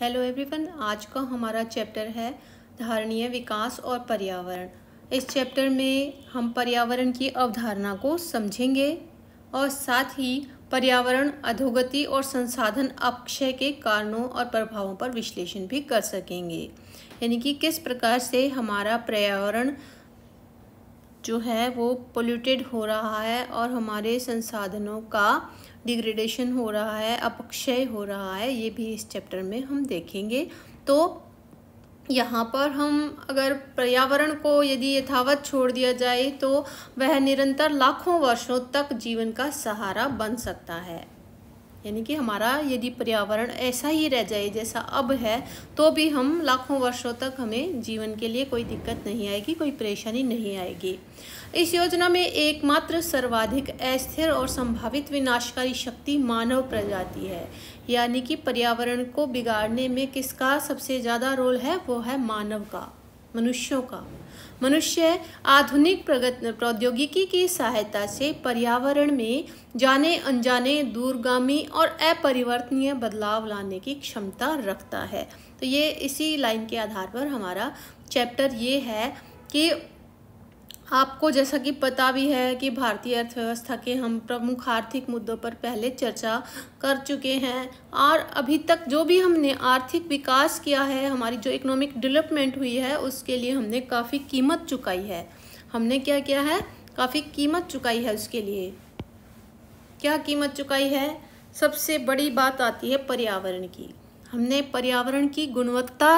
hello everyone आज का हमारा चैप्टर है धारणीय विकास और पर्यावरण इस चैप्टर में हम पर्यावरण की अवधारणा को समझेंगे और साथ ही पर्यावरण अधोगति और संसाधन अपक्षय के कारणों और प्रभावों पर विश्लेषण भी कर सकेंगे यानी कि किस प्रकार से हमारा पर्यावरण जो है वो पोल्यूटेड हो रहा है और हमारे संसाधनों का डिग्रेडेशन हो रहा है अपक्षय हो रहा है ये भी इस चैप्टर में हम देखेंगे तो यहाँ पर हम अगर पर्यावरण को यदि यथावत छोड़ दिया जाए तो वह निरंतर लाखों वर्षों तक जीवन का सहारा बन सकता है यानी कि हमारा यदि पर्यावरण ऐसा ही रह जाए जैसा अब है तो भी हम लाखों वर्षों तक हमें जीवन के लिए कोई दिक्कत नहीं आएगी कोई परेशानी नहीं आएगी इस योजना में एकमात्र सर्वाधिक अस्थिर और संभावित विनाशकारी शक्ति मानव प्रजाति है यानी कि पर्यावरण को बिगाड़ने में किसका सबसे ज़्यादा रोल है वो है मानव का मनुष्यों का मनुष्य आधुनिक प्रगत प्रौद्योगिकी की सहायता से पर्यावरण में जाने अनजाने दूरगामी और अपरिवर्तनीय बदलाव लाने की क्षमता रखता है तो ये इसी लाइन के आधार पर हमारा चैप्टर ये है कि आपको जैसा कि पता भी है कि भारतीय अर्थव्यवस्था के हम प्रमुख आर्थिक मुद्दों पर पहले चर्चा कर चुके हैं और अभी तक जो भी हमने आर्थिक विकास किया है हमारी जो इकोनॉमिक डेवलपमेंट हुई है उसके लिए हमने काफ़ी कीमत चुकाई है हमने क्या किया है काफ़ी कीमत चुकाई है उसके लिए क्या कीमत चुकाई है सबसे बड़ी बात आती है पर्यावरण की हमने पर्यावरण की गुणवत्ता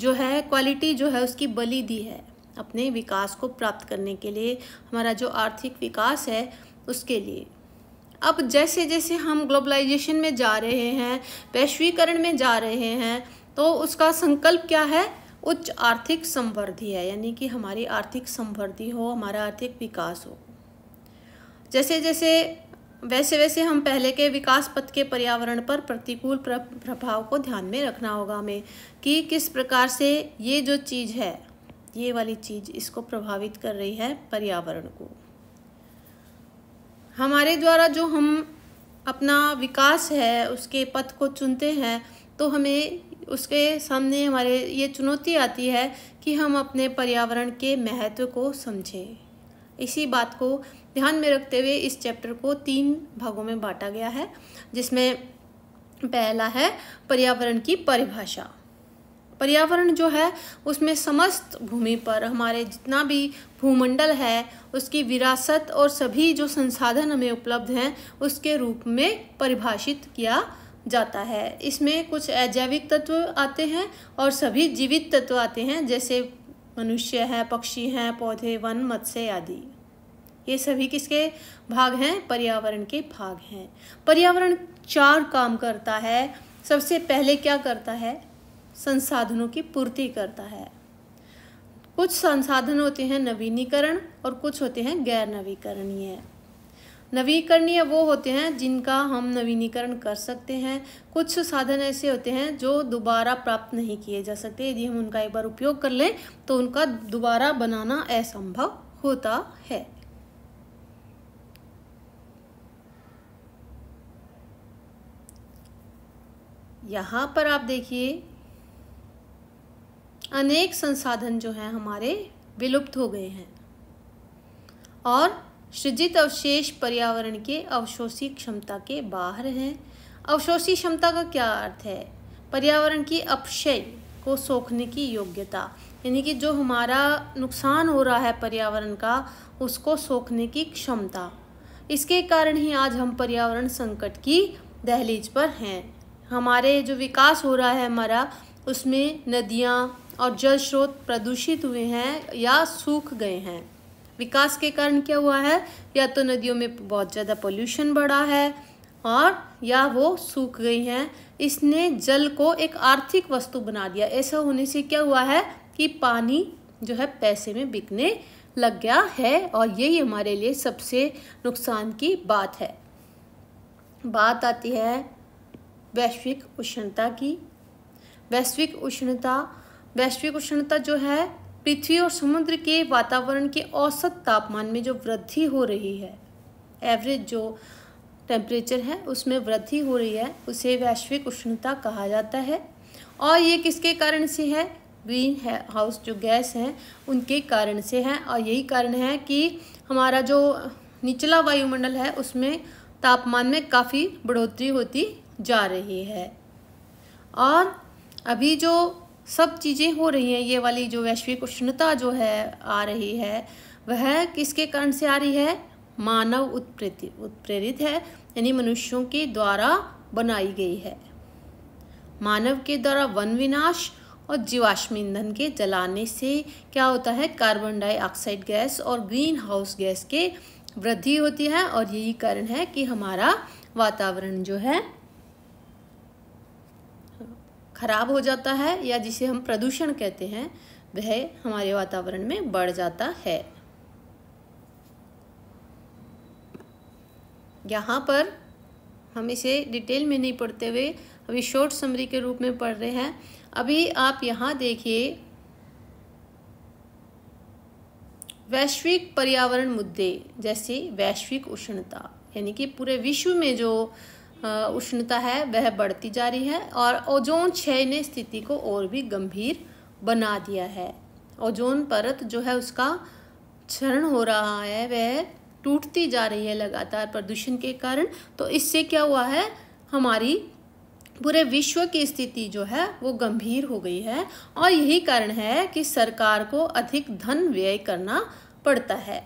जो है क्वालिटी जो है उसकी बलि दी है अपने विकास को प्राप्त करने के लिए हमारा जो आर्थिक विकास है उसके लिए अब जैसे जैसे हम ग्लोबलाइजेशन में जा रहे हैं वैश्वीकरण में जा रहे हैं तो उसका संकल्प क्या है उच्च आर्थिक संवृद्धि है यानी कि हमारी आर्थिक संवृद्धि हो हमारा आर्थिक विकास हो जैसे जैसे वैसे वैसे हम पहले के विकास पथ के पर्यावरण पर प्रतिकूल प्रभाव को ध्यान में रखना होगा हमें कि किस प्रकार से ये जो चीज़ है ये वाली चीज़ इसको प्रभावित कर रही है पर्यावरण को हमारे द्वारा जो हम अपना विकास है उसके पथ को चुनते हैं तो हमें उसके सामने हमारे ये चुनौती आती है कि हम अपने पर्यावरण के महत्व को समझें इसी बात को ध्यान में रखते हुए इस चैप्टर को तीन भागों में बांटा गया है जिसमें पहला है पर्यावरण की परिभाषा पर्यावरण जो है उसमें समस्त भूमि पर हमारे जितना भी भूमंडल है उसकी विरासत और सभी जो संसाधन हमें उपलब्ध हैं उसके रूप में परिभाषित किया जाता है इसमें कुछ अजैविक तत्व आते हैं और सभी जीवित तत्व आते हैं जैसे मनुष्य हैं पक्षी हैं पौधे वन मत्स्य आदि ये सभी किसके भाग हैं पर्यावरण के भाग हैं पर्यावरण चार काम करता है सबसे पहले क्या करता है संसाधनों की पूर्ति करता है कुछ संसाधन होते हैं नवीनीकरण और कुछ होते हैं गैर नवीकरणीय नवीकरणीय वो होते हैं जिनका हम नवीनीकरण कर सकते हैं कुछ साधन ऐसे होते हैं जो दोबारा प्राप्त नहीं किए जा सकते यदि हम उनका एक बार उपयोग कर लें तो उनका दोबारा बनाना असंभव होता है यहाँ पर आप देखिए अनेक संसाधन जो हैं हमारे विलुप्त हो गए हैं और सृजित अवशेष पर्यावरण के अवशोषी क्षमता के बाहर हैं अवशोषी क्षमता का क्या अर्थ है पर्यावरण की अपशय को सोखने की योग्यता यानी कि जो हमारा नुकसान हो रहा है पर्यावरण का उसको सोखने की क्षमता इसके कारण ही आज हम पर्यावरण संकट की दहलीज पर हैं हमारे जो विकास हो रहा है हमारा उसमें नदियाँ और जल स्रोत प्रदूषित हुए हैं या सूख गए हैं विकास के कारण क्या हुआ है या तो नदियों में बहुत ज़्यादा पोल्यूशन बढ़ा है और या वो सूख गई हैं इसने जल को एक आर्थिक वस्तु बना दिया ऐसा होने से क्या हुआ है कि पानी जो है पैसे में बिकने लग गया है और यही हमारे लिए सबसे नुकसान की बात है बात आती है वैश्विक उष्णता की वैश्विक उष्णता वैश्विक उष्णता जो है पृथ्वी और समुद्र के वातावरण के औसत तापमान में जो वृद्धि हो रही है एवरेज जो टेम्परेचर है उसमें वृद्धि हो रही है उसे वैश्विक उष्णता कहा जाता है और ये किसके कारण से है ग्रीन हाउस जो गैस हैं उनके कारण से है और यही कारण है कि हमारा जो निचला वायुमंडल है उसमें तापमान में काफ़ी बढ़ोतरी होती जा रही है और अभी जो सब चीज़ें हो रही हैं ये वाली जो वैश्विक उष्णता जो है आ रही है वह किसके कारण से आ रही है मानव उत्प्रेरित उत्प्रेरित है यानी मनुष्यों के द्वारा बनाई गई है मानव के द्वारा वन विनाश और जीवाश्म ईंधन के जलाने से क्या होता है कार्बन डाइऑक्साइड गैस और ग्रीन हाउस गैस के वृद्धि होती है और यही कारण है कि हमारा वातावरण जो है खराब हो जाता है या जिसे हम प्रदूषण कहते हैं वह हमारे वातावरण में बढ़ जाता है यहाँ पर हम इसे डिटेल में नहीं पढ़ते हुए अभी शॉर्ट समरी के रूप में पढ़ रहे हैं अभी आप यहाँ देखिए वैश्विक पर्यावरण मुद्दे जैसे वैश्विक उष्णता यानी कि पूरे विश्व में जो उष्णता है वह बढ़ती जा रही है और ओजोन क्षय ने स्थिति को और भी गंभीर बना दिया है ओजोन परत जो है उसका क्षरण हो रहा है वह टूटती जा रही है लगातार प्रदूषण के कारण तो इससे क्या हुआ है हमारी पूरे विश्व की स्थिति जो है वो गंभीर हो गई है और यही कारण है कि सरकार को अधिक धन व्यय करना पड़ता है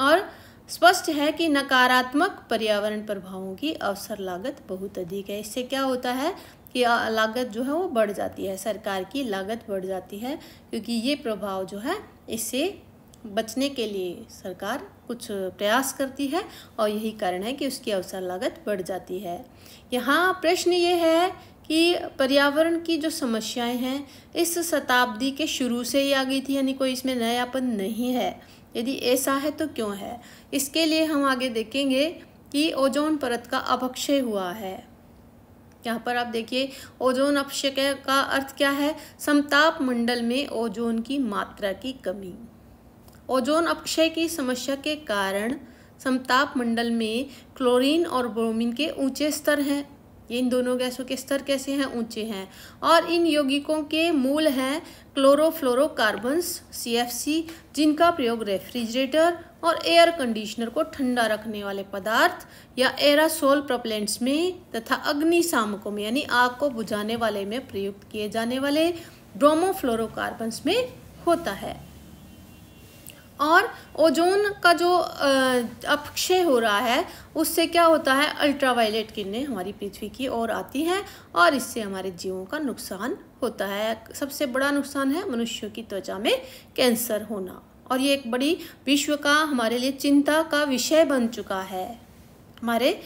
और स्पष्ट है कि नकारात्मक पर्यावरण प्रभावों की अवसर लागत बहुत अधिक है इससे क्या होता है कि लागत जो है वो बढ़ जाती है सरकार की लागत बढ़ जाती है क्योंकि ये प्रभाव जो है इससे बचने के लिए सरकार कुछ प्रयास करती है और यही कारण है कि उसकी अवसर लागत बढ़ जाती है यहाँ प्रश्न ये है कि पर्यावरण की जो समस्याएं हैं इस शताब्दी के शुरू से ही आ गई थी यानी कोई इसमें नयापन नहीं है यदि ऐसा है तो क्यों है इसके लिए हम आगे देखेंगे कि ओजोन परत का अपक्षय हुआ है यहाँ पर आप देखिए ओजोन अपक्षय का अर्थ क्या है समताप मंडल में ओजोन की मात्रा की कमी ओजोन अपक्षय की समस्या के कारण समताप मंडल में क्लोरीन और ब्रोमीन के ऊंचे स्तर हैं ये इन दोनों गैसों के स्तर कैसे हैं ऊंचे हैं और इन यौगिकों के मूल हैं क्लोरोफ्लोरोकार्बन्स सी जिनका प्रयोग रेफ्रिजरेटर और एयर कंडीशनर को ठंडा रखने वाले पदार्थ या एरासोल प्रपलेंट्स में तथा अग्निशामकों में यानी आग को बुझाने वाले में प्रयुक्त किए जाने वाले ब्रोमोफ्लोरोकार्बन्स में होता है और ओजोन का जो अपक्षय हो रहा है उससे क्या होता है अल्ट्रावायलेट किरणें हमारी पृथ्वी की ओर आती हैं और इससे हमारे जीवों का नुकसान होता है सबसे बड़ा नुकसान है मनुष्यों की त्वचा में कैंसर होना और ये एक बड़ी विश्व का हमारे लिए चिंता का विषय बन चुका है हमारे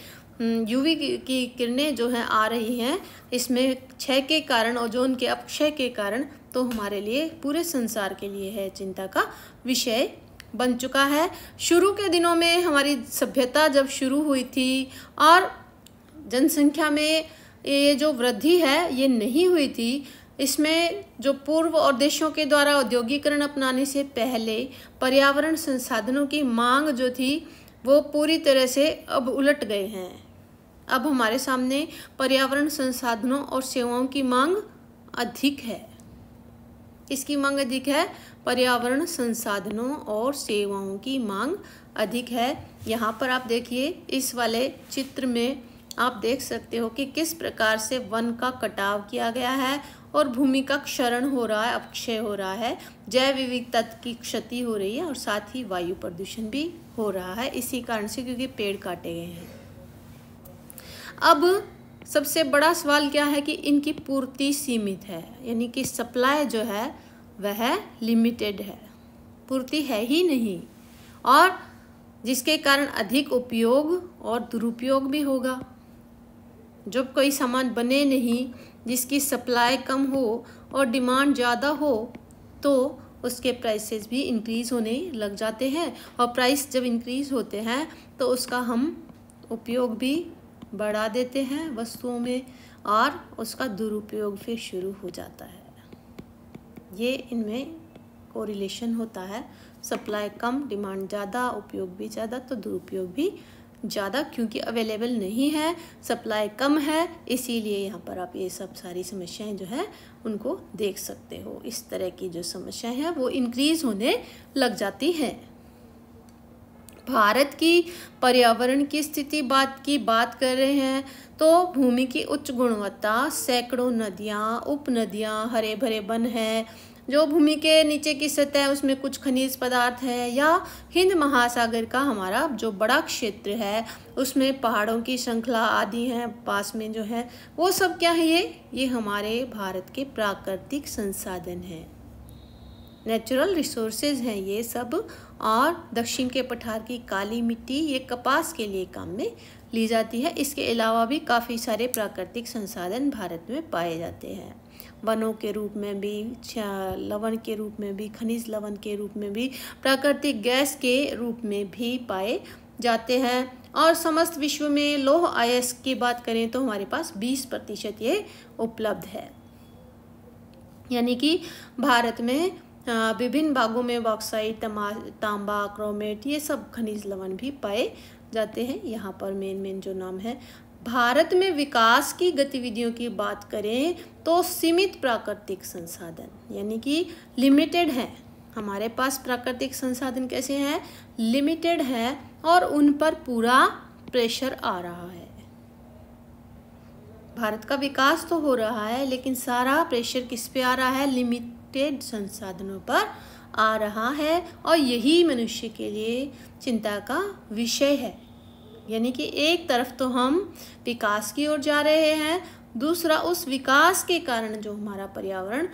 यूवी की किरणें जो हैं आ रही हैं इसमें क्षय के कारण ओजोन के अपक्षय के कारण तो हमारे लिए पूरे संसार के लिए है चिंता का विषय बन चुका है शुरू के दिनों में हमारी सभ्यता जब शुरू हुई थी और जनसंख्या में ये जो वृद्धि है ये नहीं हुई थी इसमें जो पूर्व और देशों के द्वारा औद्योगिकरण अपनाने से पहले पर्यावरण संसाधनों की मांग जो थी वो पूरी तरह से अब उलट गए हैं अब हमारे सामने पर्यावरण संसाधनों और सेवाओं की मांग अधिक है इसकी मांग अधिक है पर्यावरण संसाधनों और सेवाओं की मांग अधिक है यहाँ पर आप देखिए इस वाले चित्र में आप देख सकते हो कि किस प्रकार से वन का कटाव किया गया है और भूमि का क्षरण हो रहा है अपक्षय हो रहा है जैव विविधता की क्षति हो रही है और साथ ही वायु प्रदूषण भी हो रहा है इसी कारण से क्योंकि पेड़ काटे गए हैं अब सबसे बड़ा सवाल क्या है कि इनकी पूर्ति सीमित है यानी कि सप्लाई जो है वह लिमिटेड है पूर्ति है ही नहीं और जिसके कारण अधिक उपयोग और दुरुपयोग भी होगा जब कोई सामान बने नहीं जिसकी सप्लाई कम हो और डिमांड ज़्यादा हो तो उसके प्राइसेस भी इंक्रीज़ होने लग जाते हैं और प्राइस जब इंक्रीज़ होते हैं तो उसका हम उपयोग भी बढ़ा देते हैं वस्तुओं में और उसका दुरुपयोग फिर शुरू हो जाता है ये इनमें कोरिलेशन होता है सप्लाई कम डिमांड ज़्यादा उपयोग भी ज़्यादा तो दुरुपयोग भी ज़्यादा क्योंकि अवेलेबल नहीं है सप्लाई कम है इसीलिए यहाँ पर आप ये सब सारी समस्याएं जो है उनको देख सकते हो इस तरह की जो समस्याएं हैं वो इंक्रीज़ होने लग जाती हैं भारत की पर्यावरण की स्थिति बात की बात कर रहे हैं तो भूमि की उच्च गुणवत्ता सैकड़ों नदियाँ उप नदियाँ हरे भरे वन हैं जो भूमि के नीचे की सतह है उसमें कुछ खनिज पदार्थ है या हिंद महासागर का हमारा जो बड़ा क्षेत्र है उसमें पहाड़ों की श्रृंखला आदि हैं पास में जो है वो सब क्या है ये ये हमारे भारत के प्राकृतिक संसाधन हैं नेचुरल रिसोर्सेज हैं ये सब और दक्षिण के पठार की काली मिट्टी ये कपास के लिए काम में ली जाती है इसके अलावा भी काफ़ी सारे प्राकृतिक संसाधन भारत में पाए जाते हैं वनों के रूप में भी लवण के रूप में भी खनिज लवण के रूप में भी प्राकृतिक गैस के रूप में भी पाए जाते हैं और समस्त विश्व में लोह आयस की बात करें तो हमारे पास 20 प्रतिशत ये उपलब्ध है यानी कि भारत में विभिन्न भागों में बॉक्साइट तांबा क्रोमेट ये सब खनिज लवण भी पाए जाते हैं यहाँ पर मेन मेन जो नाम है भारत में विकास की गतिविधियों की बात करें तो सीमित प्राकृतिक संसाधन यानी कि लिमिटेड है हमारे पास प्राकृतिक संसाधन कैसे हैं लिमिटेड है और उन पर पूरा प्रेशर आ रहा है भारत का विकास तो हो रहा है लेकिन सारा प्रेशर किस पे आ रहा है लिमिट लिमिटेड संसाधनों पर आ रहा है और यही मनुष्य के लिए चिंता का विषय है यानी कि एक तरफ तो हम विकास की ओर जा रहे हैं दूसरा उस विकास के कारण जो हमारा पर्यावरण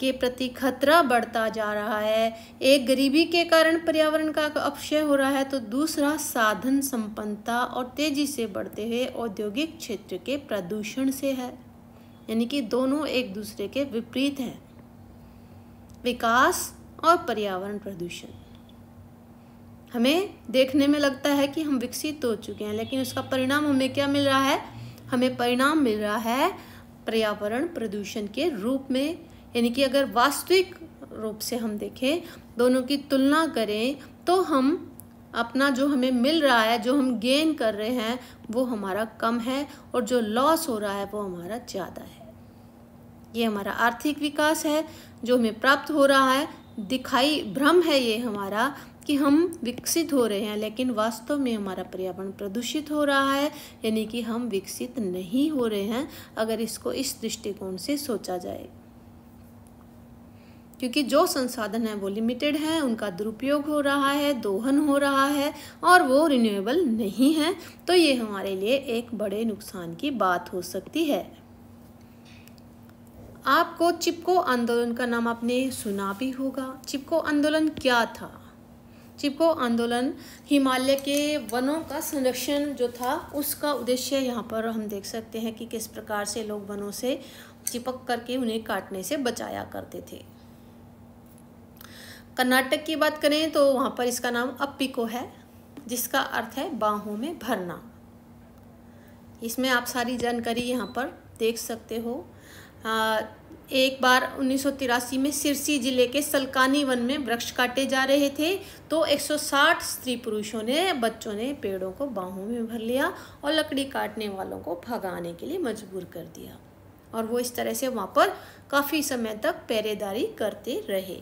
के प्रति खतरा बढ़ता जा रहा है एक गरीबी के कारण पर्यावरण का अपक्षय हो रहा है तो दूसरा साधन संपन्नता और तेज़ी से बढ़ते हुए औद्योगिक क्षेत्र के प्रदूषण से है यानी कि दोनों एक दूसरे के विपरीत हैं विकास और पर्यावरण प्रदूषण हमें देखने में लगता है कि हम विकसित हो चुके हैं लेकिन उसका परिणाम हमें क्या मिल रहा है हमें परिणाम मिल रहा है पर्यावरण प्रदूषण के रूप में यानी कि अगर वास्तविक रूप से हम देखें दोनों की तुलना करें तो हम अपना जो हमें मिल रहा है जो हम गेन कर रहे हैं वो हमारा कम है और जो लॉस हो रहा है वो हमारा ज़्यादा है ये हमारा आर्थिक विकास है जो हमें प्राप्त हो रहा है दिखाई भ्रम है ये हमारा कि हम विकसित हो रहे हैं लेकिन वास्तव में हमारा पर्यावरण प्रदूषित हो रहा है यानी कि हम विकसित नहीं हो रहे हैं अगर इसको इस दृष्टिकोण से सोचा जाए क्योंकि जो संसाधन है वो लिमिटेड है उनका दुरुपयोग हो रहा है दोहन हो रहा है और वो रिन्यूएबल नहीं है तो ये हमारे लिए एक बड़े नुकसान की बात हो सकती है आपको चिपको आंदोलन का नाम आपने सुना भी होगा चिपको आंदोलन क्या था चिपको आंदोलन हिमालय के वनों का संरक्षण जो था उसका उद्देश्य यहाँ पर हम देख सकते हैं कि किस प्रकार से लोग वनों से चिपक करके उन्हें काटने से बचाया करते थे कर्नाटक की बात करें तो वहाँ पर इसका नाम अपिको है जिसका अर्थ है बाहों में भरना इसमें आप सारी जानकारी यहाँ पर देख सकते हो एक बार उन्नीस में सिरसी जिले के सलकानी वन में वृक्ष काटे जा रहे थे तो 160 स्त्री पुरुषों ने बच्चों ने पेड़ों को बाहों में भर लिया और लकड़ी काटने वालों को भगाने के लिए मजबूर कर दिया और वो इस तरह से वहाँ पर काफ़ी समय तक पहरेदारी करते रहे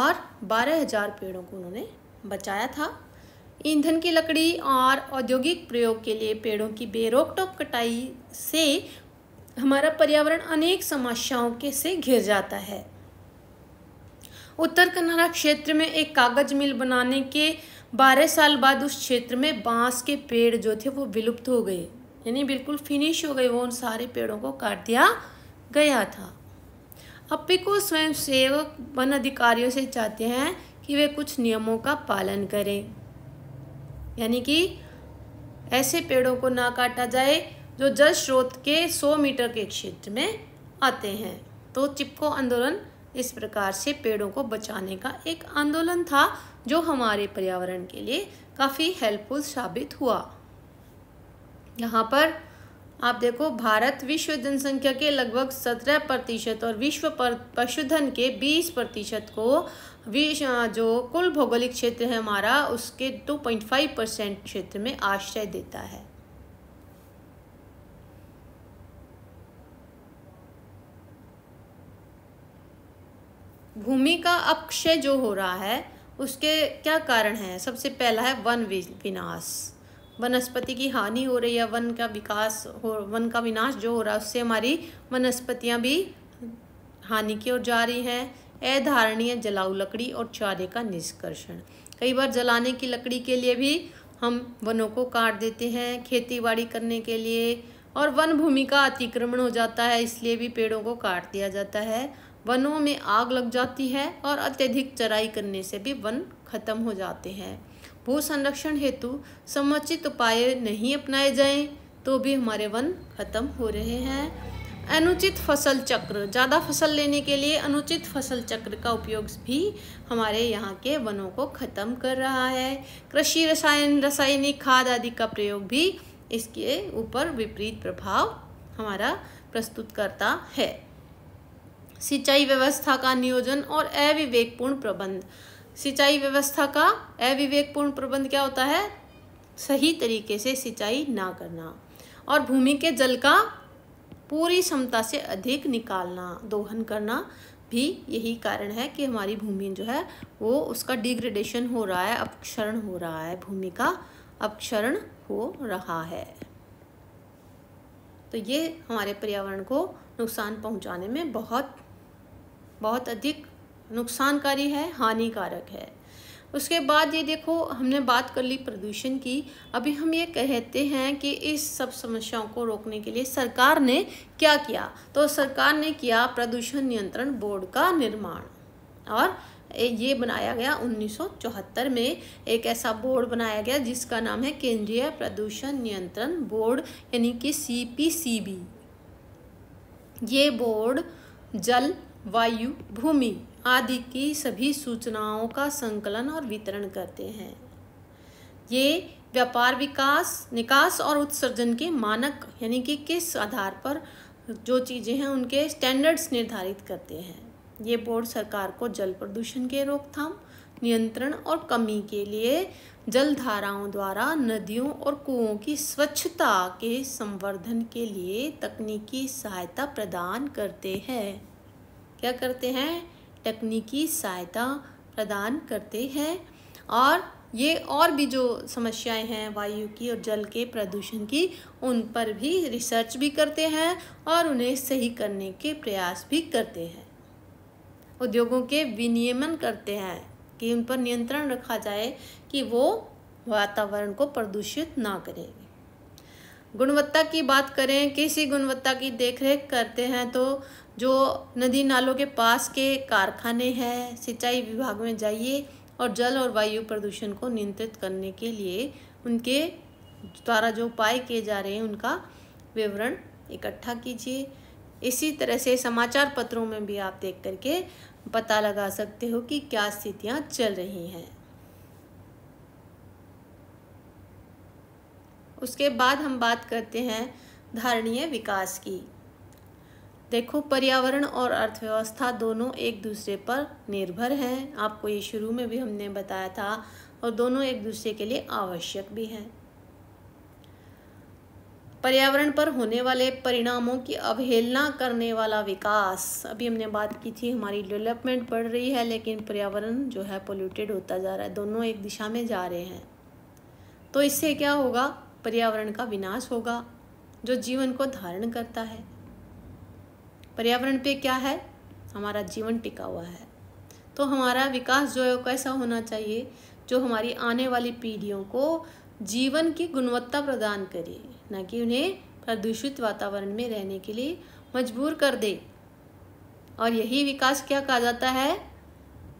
और 12,000 पेड़ों को उन्होंने बचाया था ईंधन की लकड़ी और औद्योगिक प्रयोग के लिए पेड़ों की बेरोक टोक कटाई से हमारा पर्यावरण अनेक समस्याओं के से घिर जाता है उत्तर कन्नड़ा क्षेत्र में एक कागज मिल बनाने के बारह साल बाद उस क्षेत्र में बांस के पेड़ जो थे वो विलुप्त हो गए यानी बिल्कुल फिनिश हो गए वो उन सारे पेड़ों को काट दिया गया था अपिको स्वयं सेवक वन अधिकारियों से चाहते हैं कि वे कुछ नियमों का पालन करें यानी कि ऐसे पेड़ों को ना काटा जाए जो जल स्रोत के 100 मीटर के क्षेत्र में आते हैं तो चिपको आंदोलन इस प्रकार से पेड़ों को बचाने का एक आंदोलन था जो हमारे पर्यावरण के लिए काफ़ी हेल्पफुल साबित हुआ यहाँ पर आप देखो भारत विश्व जनसंख्या के लगभग सत्रह प्रतिशत और विश्व पर पशुधन के बीस प्रतिशत को विश्व जो कुल भौगोलिक क्षेत्र है हमारा उसके टू पॉइंट फाइव परसेंट क्षेत्र में आश्रय देता है भूमि का अपक्षय जो हो रहा है उसके क्या कारण हैं सबसे पहला है वन विनाश वनस्पति की हानि हो रही है वन का विकास हो वन का विनाश जो हो रहा है उससे हमारी वनस्पतियाँ भी हानि की ओर जा रही हैं अधारणीय जलाऊ लकड़ी और चारे का निष्कर्षण कई बार जलाने की लकड़ी के लिए भी हम वनों को काट देते हैं खेती करने के लिए और वन भूमि का अतिक्रमण हो जाता है इसलिए भी पेड़ों को काट दिया जाता है वनों में आग लग जाती है और अत्यधिक चराई करने से भी वन खत्म हो जाते हैं भू संरक्षण हेतु समुचित उपाय नहीं अपनाए जाएं तो भी हमारे वन खत्म हो रहे हैं अनुचित फसल चक्र ज़्यादा फसल लेने के लिए अनुचित फसल चक्र का उपयोग भी हमारे यहाँ के वनों को ख़त्म कर रहा है कृषि रसायन रासायनिक खाद आदि का प्रयोग भी इसके ऊपर विपरीत प्रभाव हमारा प्रस्तुत करता है सिंचाई व्यवस्था का नियोजन और अविवेकपूर्ण प्रबंध सिंचाई व्यवस्था का अविवेकपूर्ण प्रबंध क्या होता है सही तरीके से सिंचाई ना करना और भूमि के जल का पूरी क्षमता से अधिक निकालना दोहन करना भी यही कारण है कि हमारी भूमि जो है वो उसका डिग्रेडेशन हो रहा है अपक्षरण हो रहा है भूमि का अपक्षरण हो रहा है तो ये हमारे पर्यावरण को नुकसान पहुंचाने में बहुत बहुत अधिक नुकसानकारी है हानिकारक है उसके बाद ये देखो हमने बात कर ली प्रदूषण की अभी हम ये कहते हैं कि इस सब समस्याओं को रोकने के लिए सरकार ने क्या किया तो सरकार ने किया प्रदूषण नियंत्रण बोर्ड का निर्माण और ये बनाया गया 1974 में एक ऐसा बोर्ड बनाया गया जिसका नाम है केंद्रीय प्रदूषण नियंत्रण बोर्ड यानी कि सी ये बोर्ड जल वायु भूमि आदि की सभी सूचनाओं का संकलन और वितरण करते हैं ये व्यापार विकास निकास और उत्सर्जन के मानक यानी कि किस आधार पर जो चीज़ें हैं उनके स्टैंडर्ड्स निर्धारित करते हैं ये बोर्ड सरकार को जल प्रदूषण के रोकथाम नियंत्रण और कमी के लिए जल धाराओं द्वारा नदियों और कुओं की स्वच्छता के संवर्धन के लिए तकनीकी सहायता प्रदान करते हैं क्या करते हैं तकनीकी सहायता प्रदान करते हैं और ये और भी जो समस्याएं हैं वायु की और जल के प्रदूषण की उन पर भी रिसर्च भी करते हैं और उन्हें सही करने के प्रयास भी करते हैं उद्योगों के विनियमन करते हैं कि उन पर नियंत्रण रखा जाए कि वो वातावरण को प्रदूषित ना करेंगे गुणवत्ता की बात करें किसी गुणवत्ता की देखरेख करते हैं तो जो नदी नालों के पास के कारखाने हैं सिंचाई विभाग में जाइए और जल और वायु प्रदूषण को नियंत्रित करने के लिए उनके द्वारा जो उपाय किए जा रहे हैं उनका विवरण इकट्ठा कीजिए इसी तरह से समाचार पत्रों में भी आप देख करके पता लगा सकते हो कि क्या स्थितियाँ चल रही हैं उसके बाद हम बात करते हैं धारणीय विकास की देखो पर्यावरण और अर्थव्यवस्था दोनों एक दूसरे पर निर्भर हैं आपको ये शुरू में भी हमने बताया था और दोनों एक दूसरे के लिए आवश्यक भी हैं पर्यावरण पर होने वाले परिणामों की अवहेलना करने वाला विकास अभी हमने बात की थी हमारी डेवलपमेंट बढ़ रही है लेकिन पर्यावरण जो है पोल्यूटेड होता जा रहा है दोनों एक दिशा में जा रहे हैं तो इससे क्या होगा पर्यावरण का विनाश होगा जो जीवन को धारण करता है पर्यावरण पे क्या है हमारा जीवन टिका हुआ है तो हमारा विकास जो है कैसा होना चाहिए जो हमारी आने वाली पीढ़ियों को जीवन की गुणवत्ता प्रदान करे ना कि उन्हें प्रदूषित वातावरण में रहने के लिए मजबूर कर दे और यही विकास क्या कहा जाता है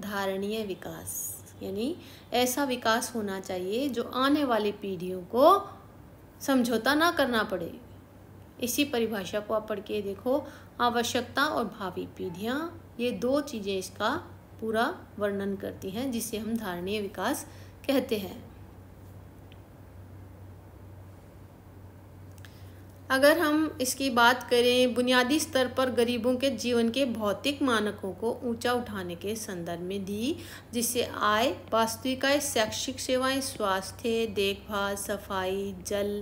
धारणीय विकास यानी ऐसा विकास होना चाहिए जो आने वाली पीढ़ियों को समझौता ना करना पड़े इसी परिभाषा को आप पढ़ के देखो आवश्यकता और भावी पीढ़ियाँ ये दो चीज़ें इसका पूरा वर्णन करती हैं जिसे हम धारणीय विकास कहते हैं अगर हम इसकी बात करें बुनियादी स्तर पर गरीबों के जीवन के भौतिक मानकों को ऊंचा उठाने के संदर्भ में दी जिससे आय वास्तविकाय शैक्षिक सेवाएं स्वास्थ्य देखभाल सफाई जल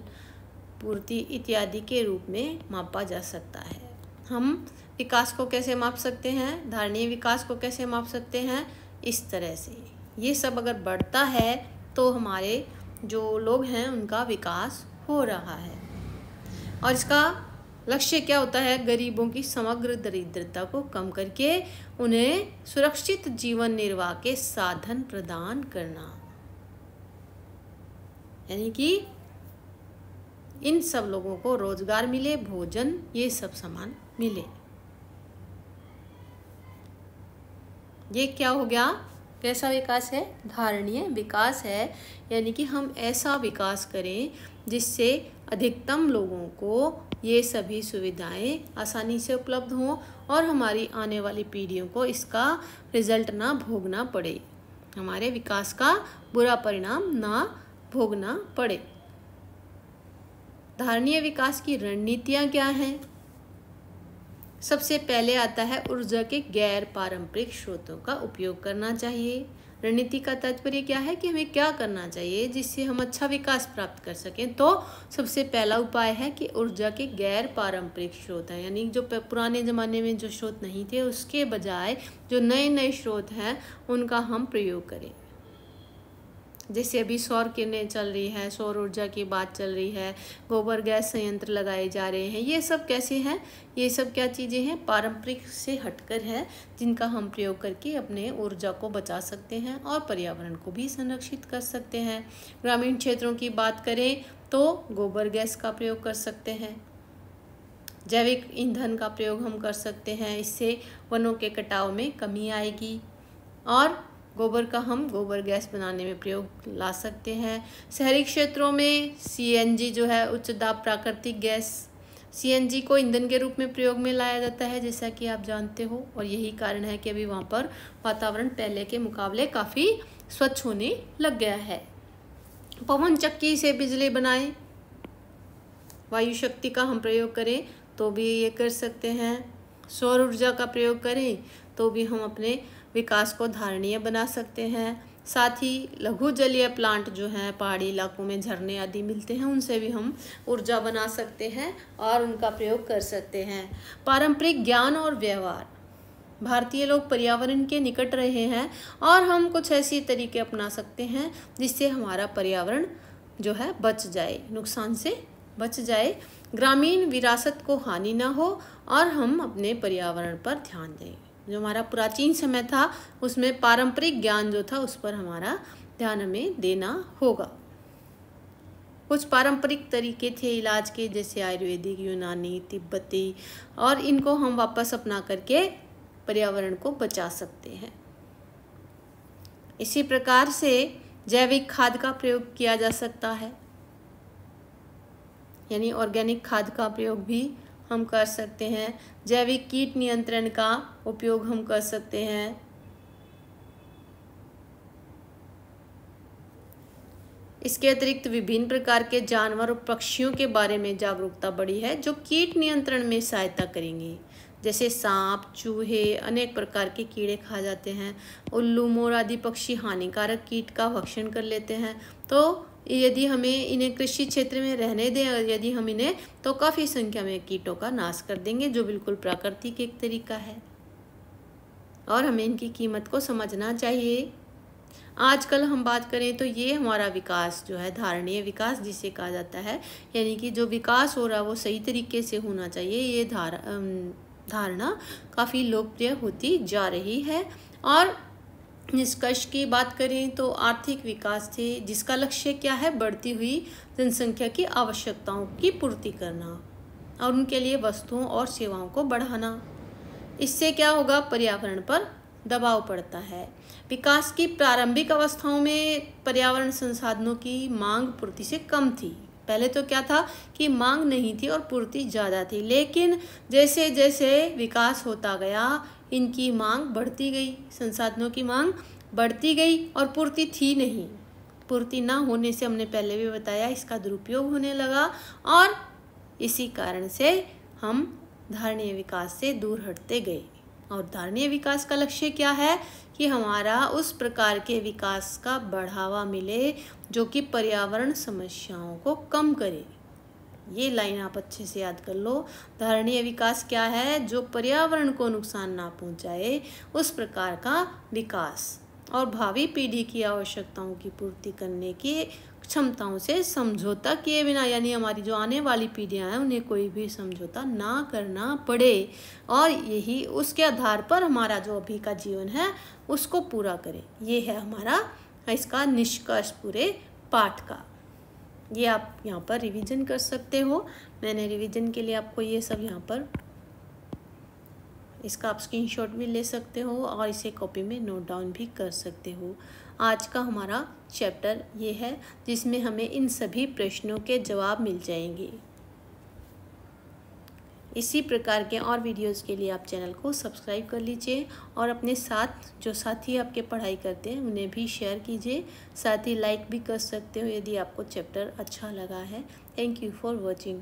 पूर्ति इत्यादि के रूप में मापा जा सकता है हम विकास को कैसे माप सकते हैं धारणीय विकास को कैसे माप सकते हैं इस तरह से ये सब अगर बढ़ता है तो हमारे जो लोग हैं उनका विकास हो रहा है और इसका लक्ष्य क्या होता है गरीबों की समग्र दरिद्रता को कम करके उन्हें सुरक्षित जीवन निर्वाह के साधन प्रदान करना यानी कि इन सब लोगों को रोजगार मिले भोजन ये सब सामान मिले ये क्या हो गया कैसा विकास है धारणीय विकास है यानी कि हम ऐसा विकास करें जिससे अधिकतम लोगों को ये सभी सुविधाएं आसानी से उपलब्ध हों और हमारी आने वाली पीढ़ियों को इसका रिजल्ट ना भोगना पड़े हमारे विकास का बुरा परिणाम ना भोगना पड़े धारणीय विकास की रणनीतियाँ क्या हैं सबसे पहले आता है ऊर्जा के गैर पारंपरिक स्रोतों का उपयोग करना चाहिए रणनीति का तात्पर्य क्या है कि हमें क्या करना चाहिए जिससे हम अच्छा विकास प्राप्त कर सकें तो सबसे पहला उपाय है कि ऊर्जा के गैर पारंपरिक स्रोत हैं यानी जो पुराने ज़माने में जो स्रोत नहीं थे उसके बजाय जो नए नए स्रोत हैं उनका हम प्रयोग करें जैसे अभी सौर किरणें चल रही हैं सौर ऊर्जा की बात चल रही है गोबर गैस संयंत्र लगाए जा रहे हैं ये सब कैसे हैं ये सब क्या चीज़ें हैं पारंपरिक से हटकर है जिनका हम प्रयोग करके अपने ऊर्जा को बचा सकते हैं और पर्यावरण को भी संरक्षित कर सकते हैं ग्रामीण क्षेत्रों की बात करें तो गोबर गैस का प्रयोग कर सकते हैं जैविक ईंधन का प्रयोग हम कर सकते हैं इससे वनों के कटाव में कमी आएगी और गोबर का हम गोबर गैस बनाने में प्रयोग ला सकते हैं शहरी क्षेत्रों में सीएनजी जो है उच्च दाब प्राकृतिक गैस सीएनजी को ईंधन के रूप में प्रयोग में लाया जाता है जैसा कि आप जानते हो और यही कारण है कि अभी वहाँ पर वातावरण पहले के मुकाबले काफ़ी स्वच्छ होने लग गया है पवन चक्की से बिजली बनाए वायु शक्ति का हम प्रयोग करें तो भी ये कर सकते हैं सौर ऊर्जा का प्रयोग करें तो भी हम अपने विकास को धारणीय बना सकते हैं साथ ही लघु जलीय प्लांट जो हैं पहाड़ी इलाकों में झरने आदि मिलते हैं उनसे भी हम ऊर्जा बना सकते हैं और उनका प्रयोग कर सकते हैं पारंपरिक ज्ञान और व्यवहार भारतीय लोग पर्यावरण के निकट रहे हैं और हम कुछ ऐसी तरीके अपना सकते हैं जिससे हमारा पर्यावरण जो है बच जाए नुकसान से बच जाए ग्रामीण विरासत को हानि ना हो और हम अपने पर्यावरण पर ध्यान दें जो हमारा प्राचीन समय था उसमें पारंपरिक ज्ञान जो था उस पर हमारा ध्यान हमें देना होगा कुछ पारंपरिक तरीके थे इलाज के जैसे आयुर्वेदिक यूनानी तिब्बती और इनको हम वापस अपना करके पर्यावरण को बचा सकते हैं इसी प्रकार से जैविक खाद का प्रयोग किया जा सकता है यानी ऑर्गेनिक खाद का प्रयोग भी हम कर सकते हैं जैविक कीट नियंत्रण का उपयोग हम कर सकते हैं इसके अतिरिक्त विभिन्न प्रकार के जानवर और पक्षियों के बारे में जागरूकता बढ़ी है जो कीट नियंत्रण में सहायता करेंगे जैसे सांप चूहे अनेक प्रकार के कीड़े खा जाते हैं उल्लू मोर आदि पक्षी हानिकारक कीट का भक्षण कर लेते हैं तो यदि हमें इन्हें कृषि क्षेत्र में रहने दें और यदि हम इन्हें तो काफ़ी संख्या में कीटों का नाश कर देंगे जो बिल्कुल प्राकृतिक एक तरीका है और हमें इनकी कीमत को समझना चाहिए आजकल हम बात करें तो ये हमारा विकास जो है धारणीय विकास जिसे कहा जाता है यानी कि जो विकास हो रहा है वो सही तरीके से होना चाहिए ये धारा धारणा काफ़ी लोकप्रिय होती जा रही है और निष्कर्ष की बात करें तो आर्थिक विकास थे जिसका लक्ष्य क्या है बढ़ती हुई जनसंख्या की आवश्यकताओं की पूर्ति करना और उनके लिए वस्तुओं और सेवाओं को बढ़ाना इससे क्या होगा पर्यावरण पर दबाव पड़ता है विकास की प्रारंभिक अवस्थाओं में पर्यावरण संसाधनों की मांग पूर्ति से कम थी पहले तो क्या था कि मांग नहीं थी और पूर्ति ज़्यादा थी लेकिन जैसे जैसे विकास होता गया इनकी मांग बढ़ती गई संसाधनों की मांग बढ़ती गई और पूर्ति थी नहीं पूर्ति ना होने से हमने पहले भी बताया इसका दुरुपयोग होने लगा और इसी कारण से हम धारणीय विकास से दूर हटते गए और धारणीय विकास का लक्ष्य क्या है कि हमारा उस प्रकार के विकास का बढ़ावा मिले जो कि पर्यावरण समस्याओं को कम करे ये लाइन आप अच्छे से याद कर लो धारणीय विकास क्या है जो पर्यावरण को नुकसान ना पहुंचाए उस प्रकार का विकास और भावी पीढ़ी की आवश्यकताओं की पूर्ति करने के क्षमताओं से समझौता किए बिना यानी हमारी जो आने वाली पीढ़ियां हैं उन्हें कोई भी समझौता ना करना पड़े और यही उसके आधार पर हमारा जो अभी का जीवन है उसको पूरा करें ये है हमारा इसका निष्कर्ष पूरे पाठ का ये आप यहाँ पर रिवीजन कर सकते हो मैंने रिवीजन के लिए आपको ये सब यहाँ पर इसका आप स्क्रीनशॉट भी ले सकते हो और इसे कॉपी में नोट डाउन भी कर सकते हो आज का हमारा चैप्टर ये है जिसमें हमें इन सभी प्रश्नों के जवाब मिल जाएंगे इसी प्रकार के और वीडियोस के लिए आप चैनल को सब्सक्राइब कर लीजिए और अपने साथ जो साथी आपके पढ़ाई करते हैं उन्हें भी शेयर कीजिए साथ ही लाइक भी कर सकते हो यदि आपको चैप्टर अच्छा लगा है थैंक यू फॉर वॉचिंग